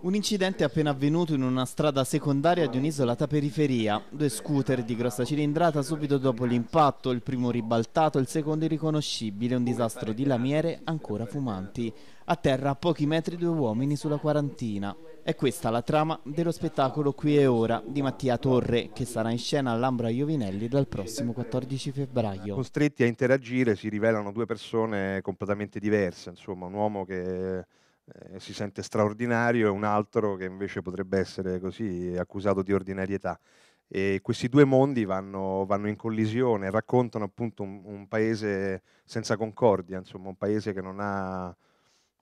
Un incidente è appena avvenuto in una strada secondaria di un'isolata periferia. Due scooter di grossa cilindrata subito dopo l'impatto, il primo ribaltato, il secondo irriconoscibile, un disastro di lamiere ancora fumanti. A terra a pochi metri due uomini sulla quarantina. È questa la trama dello spettacolo Qui e Ora di Mattia Torre, che sarà in scena all'Ambra Iovinelli dal prossimo 14 febbraio. Costretti a interagire si rivelano due persone completamente diverse, insomma un uomo che eh, si sente straordinario e un altro che invece potrebbe essere così accusato di ordinarietà. E questi due mondi vanno, vanno in collisione, raccontano appunto un, un, paese senza concordia, insomma un paese che non ha,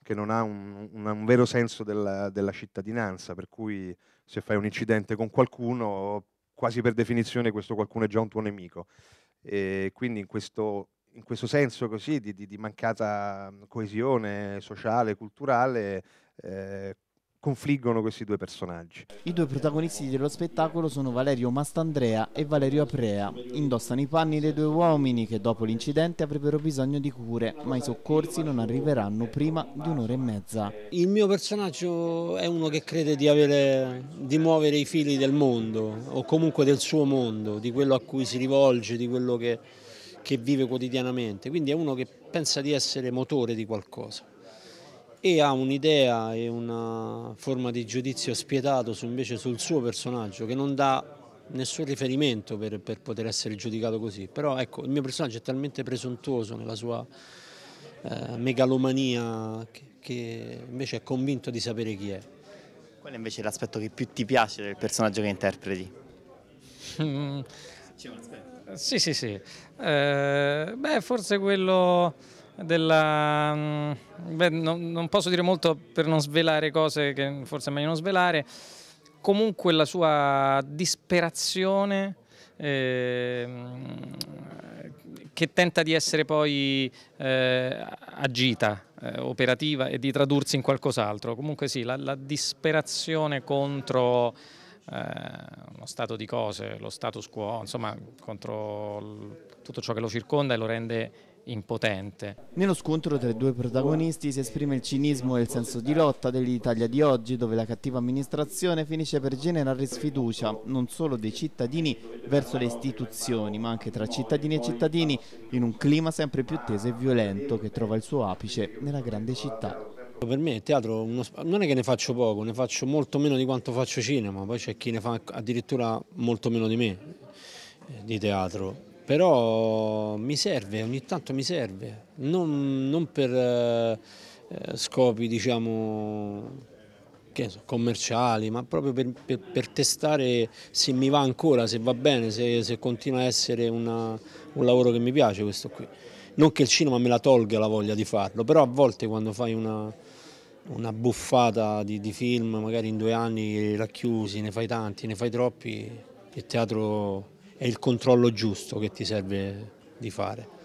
che non ha un, un, un, vero senso della, della cittadinanza, per cui se fai un incidente con qualcuno, quasi per definizione questo qualcuno è già un tuo nemico. E quindi in questo in questo senso così di, di, di mancata mhmm, coesione sociale, culturale, eh, confliggono questi due personaggi. I due protagonisti dello spettacolo sono Valerio Mastandrea e Valerio Aprea. Indossano i panni dei due uomini che dopo l'incidente avrebbero bisogno di cure, ma i soccorsi non arriveranno prima di un'ora e mezza. Il mio personaggio è uno che crede di, avere, di muovere i fili del mondo o comunque del suo mondo, di quello a cui si rivolge, di quello che che vive quotidianamente, quindi è uno che pensa di essere motore di qualcosa e ha un'idea e una forma di giudizio spietato su, invece sul suo personaggio che non dà nessun riferimento per, per, poter essere giudicato così, però ecco il mio personaggio è talmente presuntuoso nella sua eh, megalomania che, che invece è convinto di sapere chi è. Qual è invece l'aspetto che più ti piace del personaggio che interpreti? faccia, aspetta. Sì, sì, sì. Eh, beh, forse quello della... Mm, beh, no, non posso dire molto per non svelare cose che forse è meglio non svelare. Comunque la sua disperazione... Eh, che tenta di essere poi eh, agita, eh, operativa e di tradursi in qualcos'altro. Comunque sì, la, la disperazione contro lo eh, stato di cose, lo status quo, insomma contro tutto ciò che lo circonda e lo rende impotente. Nello scontro tra i due protagonisti si esprime il cinismo e il senso di lotta dell'Italia di oggi, dove la cattiva amministrazione finisce per generare sfiducia non solo dei cittadini verso le istituzioni, ma anche tra cittadini e cittadini in un clima sempre più teso e violento che trova il suo apice nella grande città. Per me il teatro uno, non è che ne faccio poco, ne faccio molto meno di quanto faccio cinema, poi c'è chi ne fa addirittura molto meno di me eh, di teatro, però mi serve, ogni tanto mi serve, non, non per eh, scopi diciamo so, commerciali, ma proprio per, per, per, testare se mi va ancora, se va bene, se, se continua a essere una, un lavoro che mi piace questo qui non che il cinema me la tolga la voglia di farlo, però a volte quando fai una, una buffata di, di, film, magari in due anni racchiusi, ne fai tanti, ne fai troppi, il teatro è il controllo giusto che ti serve di fare.